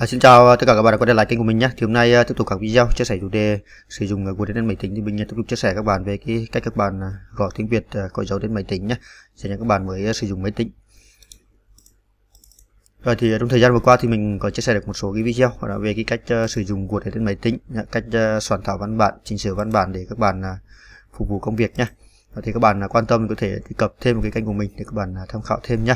À, xin chào tất cả các bạn đã quay trở lại kênh của mình nhé. Thì hôm nay uh, tiếp tục các video chia sẻ chủ đề sử dụng uh, của đến máy tính thì mình uh, tiếp tục chia sẻ các bạn về cái cách các bạn uh, gõ tiếng Việt uh, có dấu đến máy tính nhé. Cho các bạn mới uh, sử dụng máy tính. Rồi thì trong thời gian vừa qua thì mình có chia sẻ được một số cái video về cái cách uh, sử dụng của đến máy tính, nhé. cách uh, soạn thảo văn bản, chỉnh sửa văn bản để các bạn uh, phục vụ công việc nhé. thì các bạn uh, quan tâm có thể truy cập thêm một cái kênh của mình để các bạn uh, tham khảo thêm nhé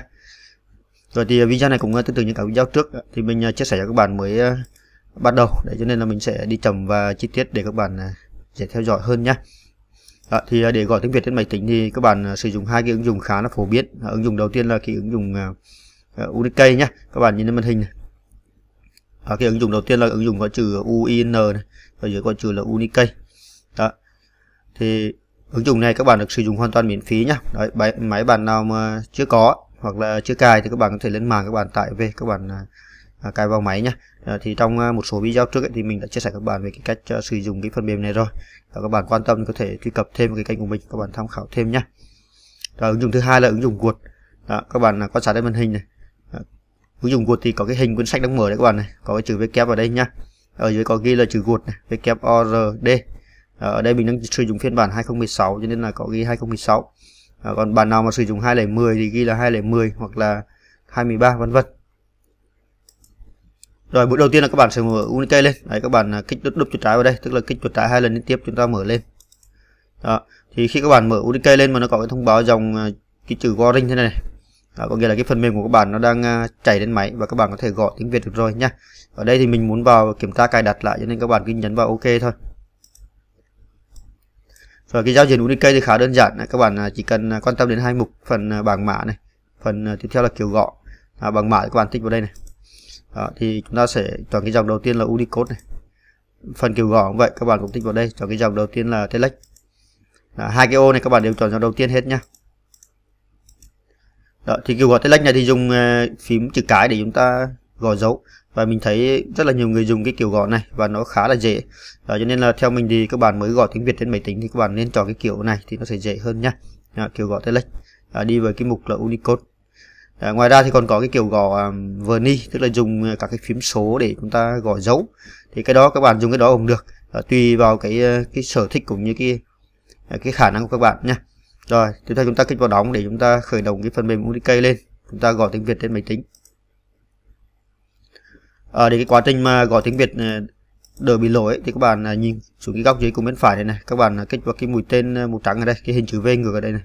rồi thì ờ, video này cũng ờ, tương tự như cả video trước thì mình ờ, chia sẻ cho các bạn mới bắt đầu để cho nên là mình sẽ đi chậm và chi tiết để các bạn dễ theo dõi hơn nhé À, thì để gọi tiếng Việt trên máy tính thì các bạn sử dụng hai cái ứng dụng khá là phổ biến. ứng dụng đầu tiên là cái ứng dụng uh, UDK nhé. Các bạn nhìn lên màn hình này. À, cái ứng dụng đầu tiên là ứng dụng có chữ UIN này, ở dưới có chữ là UDK. Đó. Thì ứng dụng này các bạn được sử dụng hoàn toàn miễn phí nhá, Đấy, máy bạn nào mà chưa có hoặc là chưa cài thì các bạn có thể lên mạng các bạn tải về các bạn à, à, cài vào máy nhé à, thì trong một số video trước ấy, thì mình đã chia sẻ các bạn về cái cách à, sử dụng cái phần mềm này rồi à, các bạn quan tâm có thể truy cập thêm cái kênh của mình các bạn tham khảo thêm nhé rồi ứng dụng thứ hai là ứng dụng Word à, các bạn quan sát đến màn hình này ứng dụng Word thì có cái hình cuốn sách đang mở đấy các bạn này có cái chữ viết kép vào đây nhá ở dưới có ghi là chữ Word này kép ORD ở đây mình đang sử dụng phiên bản 2016 cho nên là có ghi 2016 à, còn bản nào mà sử dụng 2010 thì ghi là 2010 hoặc là 23 vân vân rồi bước đầu tiên là các bạn sẽ mở Unikey lên đấy các bạn à, kích đúp đúp chuột trái vào đây tức là kích chuột trái hai lần liên tiếp chúng ta mở lên đó thì khi các bạn mở Unikey lên mà nó có cái thông báo dòng cái à, chữ warning thế này, này. Đó, có nghĩa là cái phần mềm của các bạn nó đang à, chảy lên máy và các bạn có thể gọi tiếng Việt được rồi nha ở đây thì mình muốn vào kiểm tra cài đặt lại cho nên các bạn cứ nhấn vào OK thôi rồi cái giao diện UDK thì khá đơn giản, các bạn à, chỉ cần à, quan tâm đến hai mục phần à, bảng mã này, phần tiếp theo là kiểu gõ, à, bảng mã các bạn tích vào đây này. Đó, thì chúng ta sẽ chọn cái dòng đầu tiên là Unicode này. Phần kiểu gõ cũng vậy, các bạn cũng tích vào đây, chọn cái dòng đầu tiên là Telex. hai cái ô này các bạn đều chọn dòng đầu tiên hết nhá. Đó, thì kiểu gõ Telex này thì dùng phím chữ cái để chúng ta gõ dấu và mình thấy rất là nhiều người dùng cái kiểu gõ này và nó khá là dễ à, cho nên là theo mình thì các bạn mới gõ tiếng Việt trên máy tính thì các bạn nên chọn cái kiểu này thì nó sẽ dễ hơn nhá à, kiểu gõ telex à, đi với cái mục là Unicode à, ngoài ra thì còn có cái kiểu gõ um, verni tức là dùng các cái phím số để chúng ta gõ dấu thì cái đó các bạn dùng cái đó cũng được à, tùy vào cái ờ, cái sở thích cũng như cái ờ, cái khả năng của các bạn nhá. rồi tiếp theo chúng ta kích vào đóng để chúng ta khởi động cái phần mềm Unicode lên chúng ta gõ tiếng Việt trên máy tính à, ờ, để cái quá trình mà gọi tiếng Việt ờ, đỡ bị lỗi thì các bạn ờ, nhìn xuống cái góc dưới cùng bên phải này này các bạn kích vào cái mũi tên màu trắng ở đây cái hình chữ V ngược ở đây này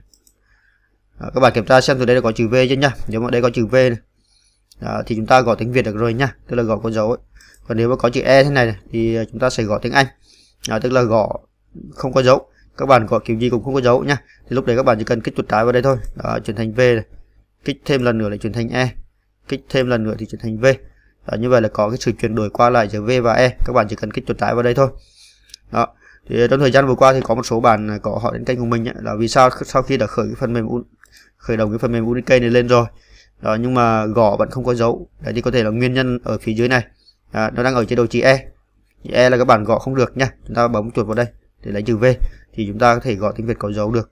à, các bạn kiểm tra xem từ đây là có chữ V chứ nhá nếu mà đây có chữ V này à, thì chúng ta gọi tiếng Việt được rồi nhá tức là gõ con dấu ấy. còn nếu mà có chữ E thế này, này thì chúng ta sẽ gõ tiếng Anh à, tức là gõ không có dấu các bạn gọi kiểu gì cũng không có dấu nhá thì lúc đấy các bạn chỉ cần kích chuột trái vào đây thôi à, chuyển thành V này kích thêm lần nữa lại chuyển thành E kích thêm lần nữa thì chuyển thành V đó, như vậy là có cái sự chuyển đổi qua lại giữa V và E các bạn chỉ cần kích chuột trái vào đây thôi đó thì trong thời gian vừa qua thì có một số bạn có hỏi đến kênh của mình ấy, là vì sao sau khi đã khởi cái phần mềm khởi động cái phần mềm Unikey này lên rồi đó, nhưng mà gõ vẫn không có dấu đấy thì có thể là nguyên nhân ở phía dưới này à, nó đang ở chế độ chữ E chữ E là các bạn gõ không được nha chúng ta bấm chuột vào đây để lấy chữ V thì chúng ta có thể gõ tiếng Việt có dấu được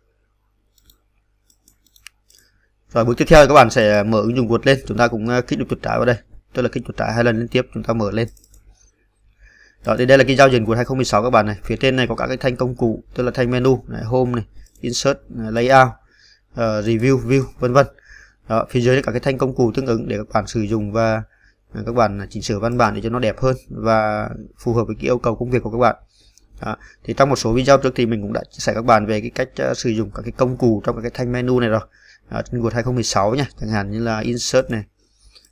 rồi bước tiếp theo thì các bạn sẽ mở ứng dụng Word lên chúng ta cũng ờ, kích được chuột trái vào đây tức là kích chuột ta hai lần liên tiếp chúng ta mở lên đó thì đây là cái giao diện của 2016 các bạn này phía trên này có các cái thanh công cụ tức là thanh menu này, home này insert này, layout uh, review view vân vân đó phía dưới là các cái thanh công cụ tương ứng để các bạn sử dụng và à, các bạn à, chỉnh sửa văn bản để cho nó đẹp hơn và phù hợp với cái yêu cầu công việc của các bạn đó. thì trong một số video trước thì mình cũng đã chia sẻ các bạn về cái cách uh, sử dụng các cái công cụ trong các cái thanh menu này rồi đó, trên của 2016 nha chẳng hạn như là insert này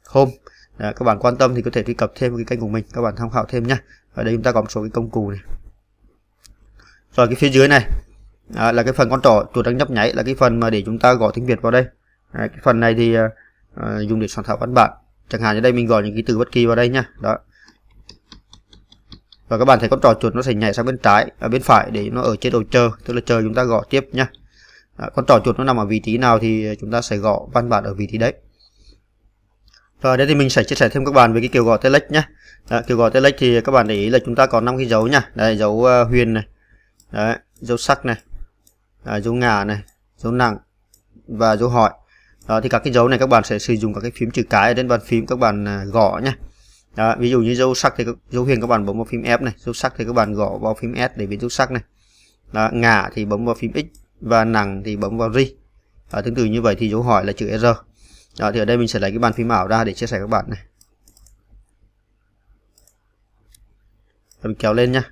home à, các bạn quan tâm thì có thể truy cập thêm cái kênh của mình các bạn tham khảo thêm nhé ở đây chúng ta có một số cái công cụ này rồi cái phía dưới này à, là cái phần con trỏ chuột đang nhấp nháy là cái phần mà để chúng ta gọi tiếng việt vào đây à, cái phần này thì à, à, dùng để soạn thảo văn bản chẳng hạn như đây mình gọi những cái từ bất kỳ vào đây nhá đó và các bạn thấy con trỏ chuột nó sẽ nhảy sang bên trái ở à, bên phải để nó ở chế độ chờ tức là chờ chúng ta gõ tiếp nhá con trỏ chuột nó nằm ở vị trí nào thì à, chúng ta sẽ gõ văn bản ở vị trí đấy và đây thì mình sẽ chia sẻ thêm các bạn về cái kiểu gõ tay lệch nhé. À, kiểu gõ tay thì các bạn để ý là chúng ta có năm cái dấu nha. Đây dấu uh, huyền này. Đấy, dấu sắc này. À, dấu ngà này, dấu nặng và dấu hỏi. Đó, thì các cái dấu này các bạn sẽ sử dụng các cái phím chữ cái ở trên bàn phím các bạn uh, gõ nhé. Đó, ví dụ như dấu sắc thì dấu huyền các bạn bấm vào phím F này, dấu sắc thì các bạn gõ vào phím S để viết dấu sắc này. Đó, ngả thì bấm vào phím X và nặng thì bấm vào R. tương tự như vậy thì dấu hỏi là chữ R. Đó, thì ở đây mình sẽ lấy cái bàn phím ảo ra để chia sẻ các bạn này. Và mình kéo lên nhá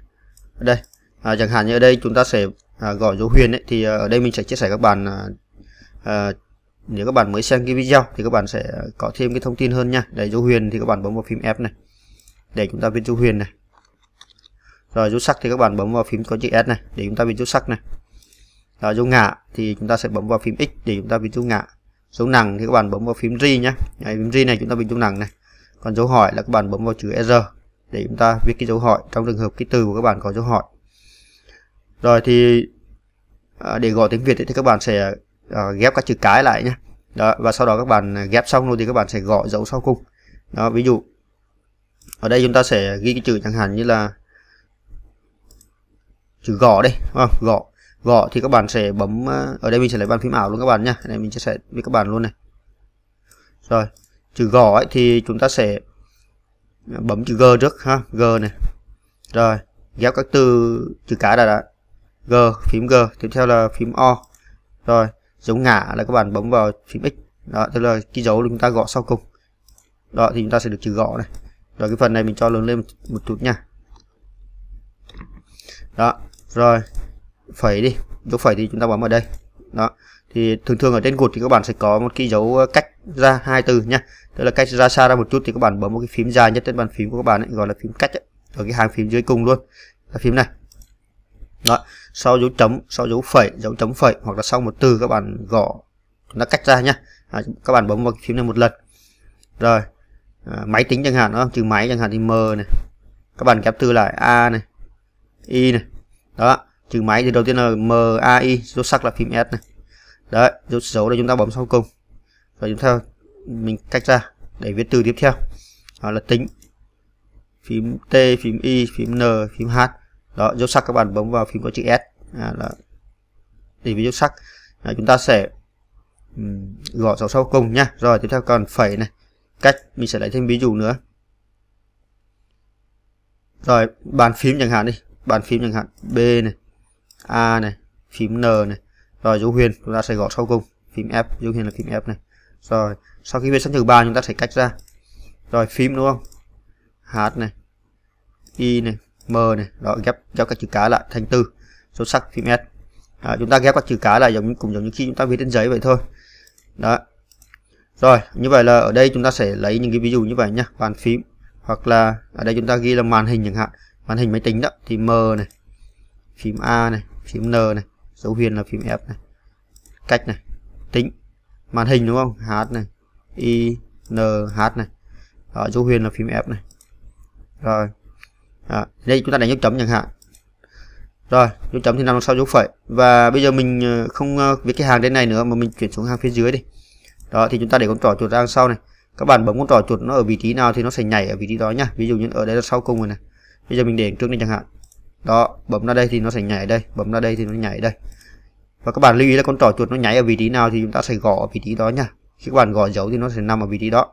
Ở đây, à, chẳng hạn như ở đây chúng ta sẽ à, gọi dấu huyền ấy, thì à, ở đây mình sẽ chia sẻ các bạn à, à, nếu các bạn mới xem cái video thì các bạn sẽ có thêm cái thông tin hơn nha. Để dấu huyền thì các bạn bấm vào phím F này. Để chúng ta viết dấu huyền này. Rồi dấu sắc thì các bạn bấm vào phím có chữ S này để chúng ta viết dấu sắc này. Rồi dấu ngã thì chúng ta sẽ bấm vào phím X để chúng ta viết dấu ngã dấu nặng thì các bạn bấm vào phím J nhé Đấy, phím J này chúng ta bị dấu nặng này còn dấu hỏi là các bạn bấm vào chữ R để chúng ta viết cái dấu hỏi trong trường hợp cái từ của các bạn có dấu hỏi rồi thì à, để gọi tiếng Việt thì các bạn sẽ à, ghép các chữ cái lại nhé đó, và sau đó các bạn ghép xong rồi thì các bạn sẽ gọi dấu sau cùng đó ví dụ ở đây chúng ta sẽ ghi cái chữ chẳng hạn như là chữ gõ đây à, gõ gõ vâng thì các bạn sẽ bấm ờ, ở đây mình sẽ lấy bàn phím ảo luôn các bạn nha này mình chia sẻ với các bạn luôn này rồi chữ gõ ấy, thì chúng ta sẽ bấm chữ g trước ha g này rồi ghép các từ chữ cái đã đã g phím g tiếp theo là phím o rồi dấu ngã là các bạn bấm vào phím x đó tức là cái dấu chúng ta gõ sau cùng đó thì chúng ta sẽ được chữ gõ này rồi cái phần này mình cho lớn lên một chút nha đó rồi phẩy đi dấu phẩy thì chúng ta bấm vào đây đó thì thường thường ở trên cột thì các bạn sẽ có một cái dấu ờ, cách ra hai từ nha tức là cách ra xa ra một chút thì các bạn bấm một cái phím dài nhất trên bàn phím của các bạn ấy, gọi là phím cách ấy, ở cái hàng phím dưới cùng luôn là phím này đó sau dấu chấm sau dấu phẩy dấu chấm phẩy hoặc là sau một từ các bạn gõ nó cách ra nhá à, các bạn bấm vào phím này một lần rồi à, máy tính chẳng hạn đó chữ máy chẳng hạn thì m này các bạn ghép từ lại a này y này đó chữ máy thì đầu tiên là m a i dấu sắc là phím S này đấy dấu dấu đây chúng ta bấm sau cùng và chúng ta mình cách ra để viết từ tiếp theo đó là tính phím T phím Y phím N phím H đó dấu sắc các bạn bấm vào phím có chữ S à, là để viết dấu sắc à, chúng ta sẽ um, gõ dấu sau cùng nhá rồi tiếp theo còn phẩy này cách mình sẽ lấy thêm ví dụ nữa rồi bàn phím chẳng hạn đi bàn phím chẳng hạn B này A này phím N này rồi dấu huyền chúng ta sẽ gõ sau cùng phím F dấu huyền là phím F này rồi sau khi viết xong chữ ba chúng ta sẽ cách ra rồi phím đúng không H này I này M này đó ghép ghép các chữ cái lại thành từ số sắc phím S à, chúng ta ghép các chữ cái lại giống cũng giống như khi chúng ta viết trên giấy vậy thôi đó rồi như vậy là ở đây chúng ta sẽ lấy những cái ví dụ như vậy nhá bàn phím hoặc là ở đây chúng ta ghi là màn hình chẳng hạn màn hình máy tính đó thì M này phím A này phím N này dấu huyền là phím F này cách này tính màn hình đúng không H này I N H này Đó, dấu huyền là phím F này rồi à, đây chúng ta đánh dấu chấm chẳng hạn rồi dấu chấm thì nằm sau dấu phẩy và bây giờ mình ờ, không ờ, viết cái hàng đến này nữa mà mình chuyển xuống hàng phía dưới đi đó thì chúng ta để con trỏ chuột ra đằng sau này các bạn bấm con trỏ chuột nó ở vị trí nào thì nó sẽ nhảy ở vị trí đó nhá ví dụ như ở đây là sau cùng rồi này bây giờ mình để trước đi chẳng hạn đó bấm ra đây thì nó sẽ nhảy đây bấm ra đây thì nó nhảy đây và các bạn lưu ý là con trỏ chuột nó nhảy ở vị trí nào thì chúng ta sẽ gõ ở vị trí đó nha khi các bạn gõ dấu thì nó sẽ nằm ở vị trí đó,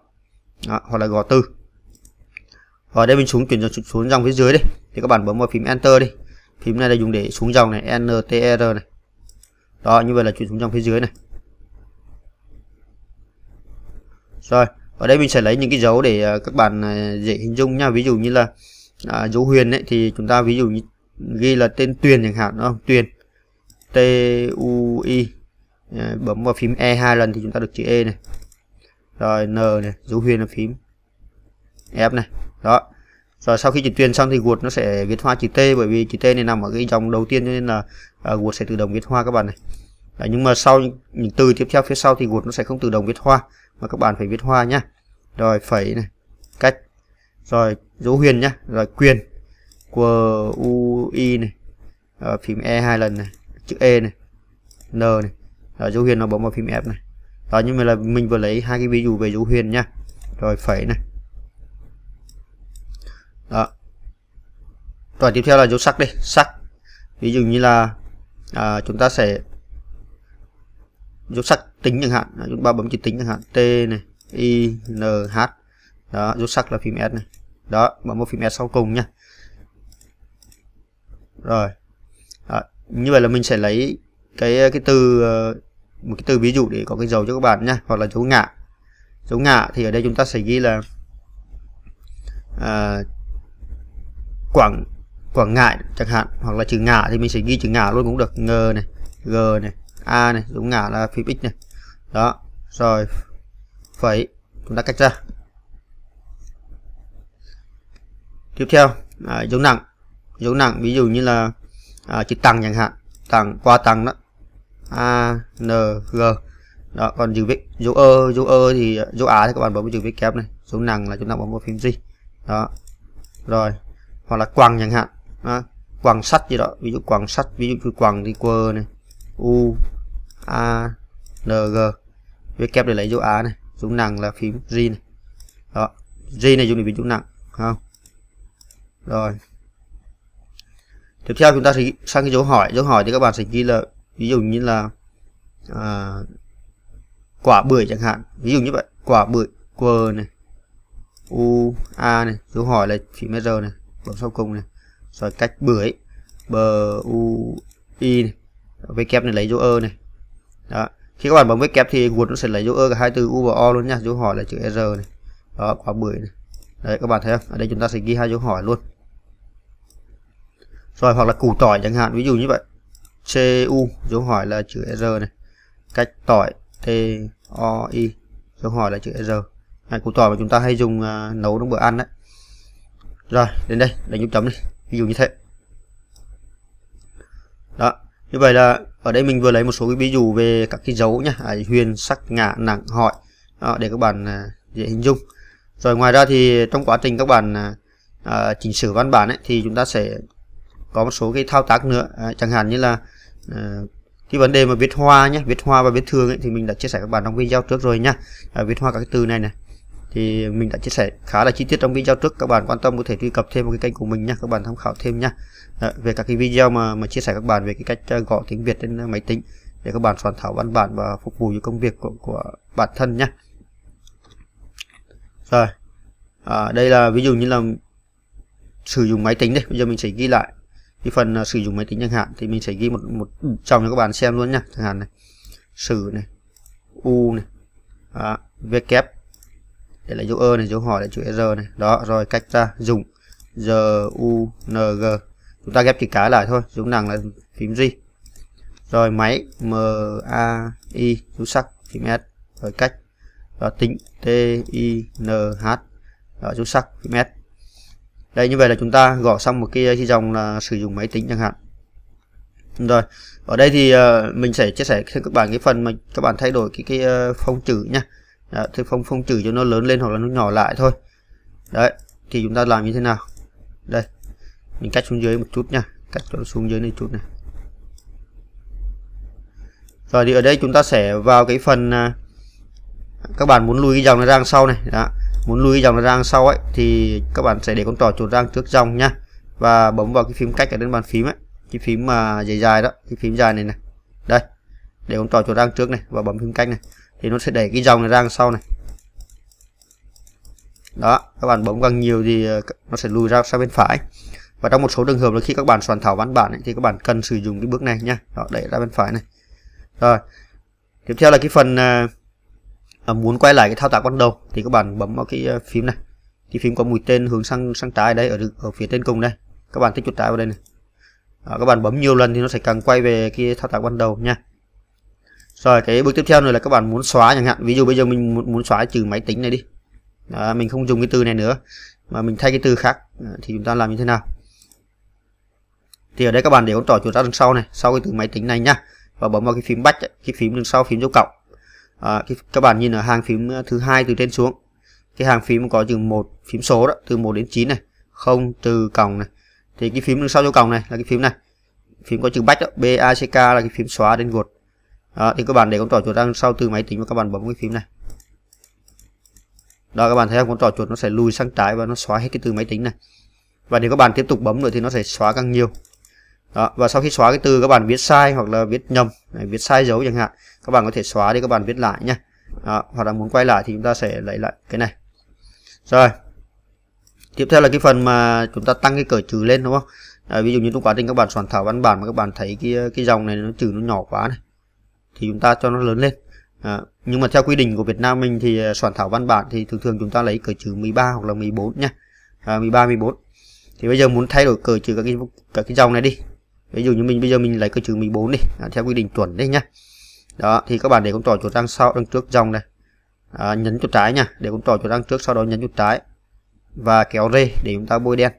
đó hoặc là gõ từ ở đây mình xuống chuyển dòng xuống dòng phía dưới đi thì các bạn bấm vào phím enter đi phím này là dùng để xuống dòng này enter này đó như vậy là chuyển xuống dòng phía dưới này rồi ở đây mình sẽ lấy những cái dấu để à, các bạn à, dễ hình dung nha ví dụ như là à, dấu huyền ấy, thì chúng ta ví dụ như ghi là tên Tuyền chẳng hạn đúng không Tuyền T U I ờ, bấm vào phím E hai lần thì chúng ta được chữ E này rồi N này dấu huyền là phím F này đó rồi sau khi chuyển Tuyền xong thì guột nó sẽ viết hoa chữ T bởi vì chữ T này nằm ở cái dòng đầu tiên cho nên là uh, sẽ tự động viết hoa các bạn này Đấy, nhưng mà sau những từ tiếp theo phía sau thì guột nó sẽ không tự động viết hoa mà các bạn phải viết hoa nhá rồi phẩy này cách rồi dấu huyền nhá rồi quyền q u i này rồi ờ, phím e hai lần này chữ e này n này rồi dấu huyền nó bấm vào phím f này đó như vậy là mình vừa lấy hai cái ví dụ về dấu huyền nha rồi phẩy này đó rồi tiếp theo là dấu sắc đi sắc ví dụ như là à, chúng ta sẽ dấu sắc tính chẳng hạn chúng ta bấm chữ tính chẳng hạn t này i n h đó dấu sắc là phím s này đó bấm vào phím s sau cùng nha rồi à, như vậy là mình sẽ lấy cái cái từ ờ, một cái từ ví dụ để có cái dấu cho các bạn nha hoặc là dấu ngã dấu ngã thì ở đây chúng ta sẽ ghi là à, quảng quảng ngại chẳng hạn hoặc là chữ ngã thì mình sẽ ghi chữ ngã luôn cũng được ng này g này a này dấu ngã là phím x này đó rồi phẩy chúng ta cách ra tiếp theo à, dấu nặng dấu nặng ví dụ như là à, chữ tăng chẳng hạn tăng qua tăng đó a n g đó còn chữ viết dấu ơ dấu ơ thì dấu á thì các bạn bấm vào dấu viết kép này dấu nặng là chúng ta bấm vào phím gì đó rồi hoặc là quăng chẳng hạn đó. quăng sắt gì đó ví dụ quăng sắt ví dụ như quăng đi quơ này u a n g viết kép để lấy dấu á này dấu nặng là phím g này đó g này dùng để viết dấu nặng không rồi tiếp theo chúng ta sẽ sang cái dấu hỏi dấu hỏi thì các bạn sẽ ghi là ví dụ như là à, quả bưởi chẳng hạn ví dụ như vậy quả bưởi q này u a này dấu hỏi là phím r này bấm sau cùng này rồi cách bưởi b u i này v kép này lấy dấu ơ này đó khi các bạn bấm với kép thì nguồn nó sẽ lấy dấu ơ cả hai từ u và o luôn nha dấu hỏi là chữ r này đó quả bưởi này đấy các bạn thấy không ở đây chúng ta sẽ ghi hai dấu hỏi luôn rồi hoặc là củ tỏi chẳng hạn ví dụ như vậy cu dấu hỏi là chữ r này cách tỏi t o i dấu hỏi là chữ r này củ tỏi mà chúng ta hay dùng uh, nấu trong bữa ăn đấy rồi đến đây để dấu chấm đi ví dụ như thế đó như vậy là ở đây mình vừa lấy một số cái ví dụ về các cái dấu nhá à, huyền sắc ngã nặng hỏi đó, để các bạn à, dễ hình dung rồi ngoài ra thì trong quá trình các bạn à, à chỉnh sửa văn bản ấy, thì chúng ta sẽ có một số cái thao tác nữa à, chẳng hạn như là à, cái vấn đề mà viết hoa nhé viết hoa và viết thường ấy, thì mình đã chia sẻ các bạn trong video trước rồi nha, à, viết hoa các cái từ này này thì mình đã chia sẻ khá là chi tiết trong video trước các bạn quan tâm có thể truy cập thêm một cái kênh của mình nha các bạn tham khảo thêm nha à, về các cái video mà mà chia sẻ các bạn về cái cách ờ, gõ tiếng Việt trên ờ, máy tính để các bạn soạn thảo văn bản và phục vụ cho công việc của, của bản thân nhé rồi à, đây là ví dụ như là sử dụng máy tính đây bây giờ mình sẽ ghi lại cái phần uh, sử dụng máy tính chẳng hạn thì mình sẽ ghi một một chồng cho các bạn xem luôn nha chẳng hạn này sử này u này à, v kép để lại dấu ơ này dấu hỏi lại chữ r này đó rồi cách ra dùng g u n g chúng ta ghép chỉ cái lại thôi dấu nặng là phím gì rồi máy m a i dấu sắc phím s rồi cách đó tính t i n h đó dấu sắc phím s đây như vậy là chúng ta gõ xong một cái, cái dòng là sử dụng máy tính chẳng hạn rồi ở đây thì uh, mình sẽ chia sẻ cho các bạn cái phần mà các bạn thay đổi cái cái uh, phông chữ nha Đó, thì phông phông chữ cho nó lớn lên hoặc là nó nhỏ lại thôi đấy thì chúng ta làm như thế nào đây mình cắt xuống dưới một chút nha cắt cho nó xuống dưới này chút này rồi thì ở đây chúng ta sẽ vào cái phần uh, các bạn muốn lùi cái dòng này ra sau này đó muốn lùi dòng rang sau ấy thì các bạn sẽ để con trỏ chuột răng trước dòng nha và bấm vào cái phím cách ở trên bàn phím ấy cái phím mà dài dài đó cái phím dài này này đây để con trỏ chuột răng trước này và bấm phím cách này thì nó sẽ đẩy cái dòng này rang sau này đó các bạn bấm càng nhiều thì ờ, nó sẽ lùi ra sang bên phải và trong một số trường hợp là khi các bạn soạn thảo văn bản ấy, thì các bạn cần sử dụng cái bước này nha, đó đẩy ra bên phải này rồi tiếp theo là cái phần uh, À, muốn quay lại cái thao tác ban đầu thì các bạn bấm vào cái ờ, phím này thì phím có mũi tên hướng sang sang trái đây ở ở phía trên cùng đây các bạn thích chuột trái vào đây này à, các bạn bấm nhiều lần thì nó sẽ càng quay về cái thao tác ban đầu nha rồi cái bước tiếp theo này là các bạn muốn xóa chẳng hạn ví dụ bây giờ mình muốn, muốn xóa trừ máy tính này đi à, mình không dùng cái từ này nữa mà mình thay cái từ khác ờ, thì chúng ta làm như thế nào thì ở đây các bạn để con trỏ chuột ra đằng sau này sau cái từ máy tính này nhá và bấm vào cái phím bách cái phím đằng sau phím dấu cộng à, các bạn nhìn ở hàng phím ờ, thứ hai từ trên xuống cái hàng phím có chữ một phím số đó từ 1 đến 9 này không trừ còng này thì cái phím sau dấu còng này là cái phím này phím có chữ bách đó b a c k là cái phím xóa đến gột đó, thì các bạn để con trỏ chuột ra sau từ máy tính và các bạn bấm cái phím này đó các bạn thấy không con trỏ chuột nó sẽ lùi sang trái và nó xóa hết cái từ máy tính này và nếu các bạn tiếp tục bấm nữa thì nó sẽ xóa càng nhiều đó và sau khi xóa cái từ các bạn viết sai hoặc là viết nhầm này, viết sai dấu chẳng hạn các bạn có thể xóa đi các bạn viết lại nhé đó, hoặc là muốn quay lại thì chúng ta sẽ lấy lại cái này rồi tiếp theo là cái phần mà chúng ta tăng cái cỡ chữ lên đúng không à, ví dụ như trong quá trình các bạn soạn thảo văn bản mà các bạn thấy cái cái dòng này nó chữ nó nhỏ quá này thì chúng ta cho nó lớn lên à, nhưng mà theo quy định của Việt Nam mình thì à, soạn thảo văn bản thì thường thường chúng ta lấy cỡ trừ 13 hoặc là 14 nhá à, 13 14 thì bây giờ muốn thay đổi cỡ chữ các cái các cái dòng này đi ví dụ như mình bây giờ mình lấy cỡ trừ 14 đi à, theo quy định chuẩn đấy nhá đó thì các bạn để con trỏ chuột đang sau đằng trước dòng này à, nhấn chuột trái nha để con trỏ chuột đang trước sau đó nhấn chuột trái và kéo rê để chúng ta bôi đen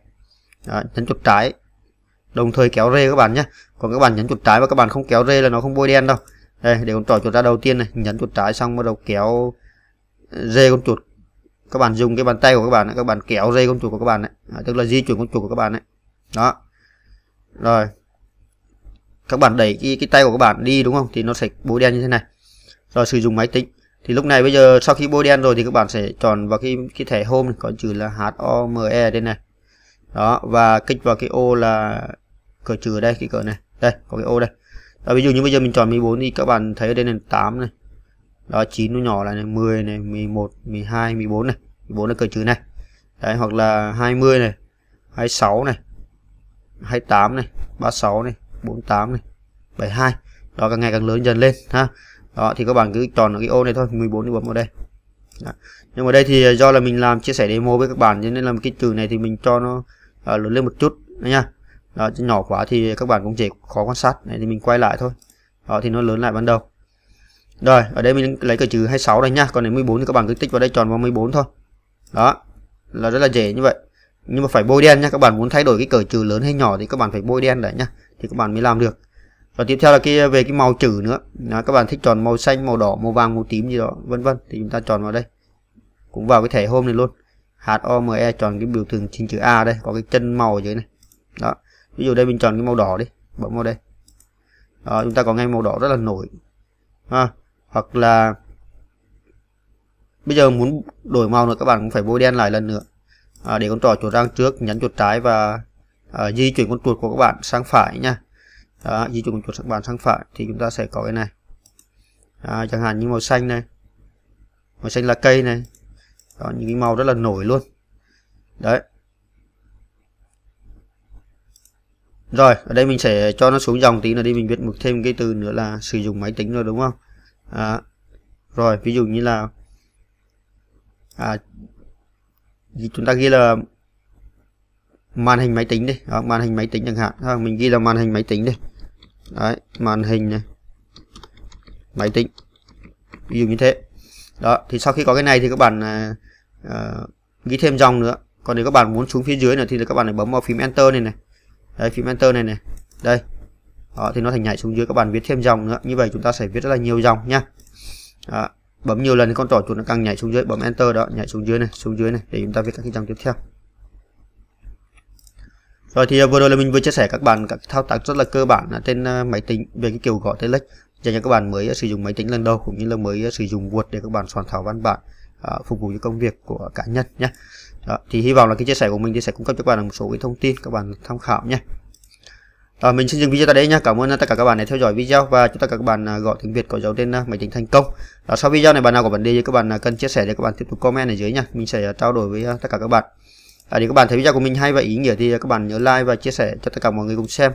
đó, nhấn chuột trái đồng thời kéo rê các bạn nhé còn các bạn nhấn chuột trái và các bạn không kéo rê là nó không bôi đen đâu đây để con trỏ chuột ra đầu tiên này nhấn chuột trái xong bắt đầu kéo rê con chuột các bạn dùng cái bàn tay của các bạn các bạn kéo rê con chuột của các bạn này à, tức là di chuyển con chuột của các bạn đấy đó rồi các bạn đẩy cái, cái tay của các bạn đi đúng không thì nó sẽ bôi đen như thế này rồi sử dụng máy tính thì lúc này bây giờ sau khi bôi đen rồi thì các bạn sẽ chọn vào cái cái thẻ home này, có chữ là home đây này đó và kích vào cái ô là cờ trừ đây cái cờ này đây có cái ô đây đó, ví dụ như bây giờ mình chọn 14 thì các bạn thấy ở đây là 8 này đó 9 nó nhỏ lại này 10 này 11 12 14 này 14 là cờ trừ này đấy hoặc là 20 này 26 này 28 này 36 này 48 này 72 đó càng ngày càng lớn dần lên ha đó thì các bạn cứ chọn ở cái ô này thôi 14 thì bấm vào đây đó. nhưng mà đây thì à, do là mình làm chia sẻ demo với các bạn cho nên là cái từ này thì mình cho nó uh, lớn lên một chút đó nha đó nhỏ quá thì các bạn cũng dễ khó quan sát này thì mình quay lại thôi đó thì nó lớn lại ban đầu rồi ở đây mình lấy cái trừ 26 đây nha còn đến 14 thì các bạn cứ tích vào đây tròn vào 14 thôi đó là rất là dễ như vậy nhưng mà phải bôi đen nha các bạn muốn thay đổi cái cỡ trừ lớn hay nhỏ thì các bạn phải bôi đen đấy nha thì các bạn mới làm được và tiếp theo là cái về cái màu chữ nữa đó, các bạn thích chọn màu xanh màu đỏ màu vàng màu tím gì đó vân vân thì chúng ta chọn vào đây cũng vào cái thẻ hôm này luôn hạt ome chọn cái biểu tượng trên chữ a đây có cái chân màu ở dưới này đó ví dụ đây mình chọn cái màu đỏ đi bấm vào đây đó, chúng ta có ngay màu đỏ rất là nổi à, hoặc là bây giờ muốn đổi màu nữa các bạn cũng phải bôi đen lại lần nữa à, để con trỏ chuột răng trước nhấn chuột trái và à, di chuyển con chuột của các bạn sang phải nha đó, di chuyển con chuột các bạn sang phải thì chúng ta sẽ có cái này à, chẳng hạn như màu xanh này màu xanh là cây này đó, những cái màu rất là nổi luôn đấy rồi ở đây mình sẽ cho nó xuống dòng tí nữa đi mình viết một thêm cái từ nữa là sử dụng máy tính rồi đúng không à, rồi ví dụ như là à, chúng ta ghi là màn hình máy tính đi đó, màn hình máy tính chẳng hạn đó, mình ghi là màn hình máy tính đi đấy màn hình này máy tính ví dụ như thế đó thì sau khi có cái này thì các bạn uh, ghi thêm dòng nữa còn nếu các bạn muốn xuống phía dưới nữa thì các bạn phải bấm vào phím enter này này đấy phím enter này này đây đó, thì nó thành nhảy xuống dưới các bạn viết thêm dòng nữa như vậy chúng ta sẽ viết rất là nhiều dòng nha, đó, bấm nhiều lần thì con trỏ chuột nó càng nhảy xuống dưới bấm enter đó nhảy xuống dưới này xuống dưới này để chúng ta viết các cái dòng tiếp theo rồi thì à, vừa rồi là mình vừa chia sẻ các bạn các thao tác rất là cơ bản trên à, máy tính về cái kiểu gõ telex dành cho các bạn mới à, sử dụng máy tính lần đầu cũng như là mới sử dụng Word để các bạn soạn thảo văn bản phục vụ cho công việc của cá nhân nhé. Đó, thì hy vọng là cái chia sẻ của mình thì sẽ cung cấp cho các bạn một số cái thông tin các bạn tham khảo nhé. À, mình xin dừng video tại đây nha. Cảm ơn tất cả các bạn đã theo dõi video và chúc tất cả các bạn gọi tiếng Việt có dấu trên máy tính thành công. À, sau video này bạn nào có vấn đề thì các bạn cần chia sẻ để các bạn tiếp tục comment ở dưới nha. Mình sẽ trao đổi với tất cả các bạn à, nếu các bạn thấy video của mình hay và ý nghĩa thì các bạn nhớ like và chia sẻ cho tất cả mọi người cùng xem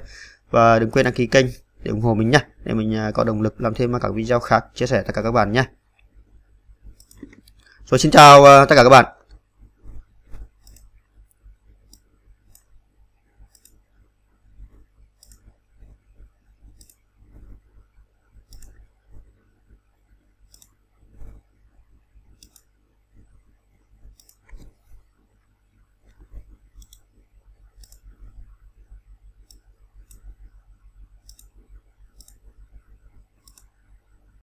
và đừng quên đăng ký kênh để ủng hộ mình nhé để mình à, có động lực làm thêm các video khác chia sẻ tất cả các bạn nhé rồi xin chào à, tất cả các bạn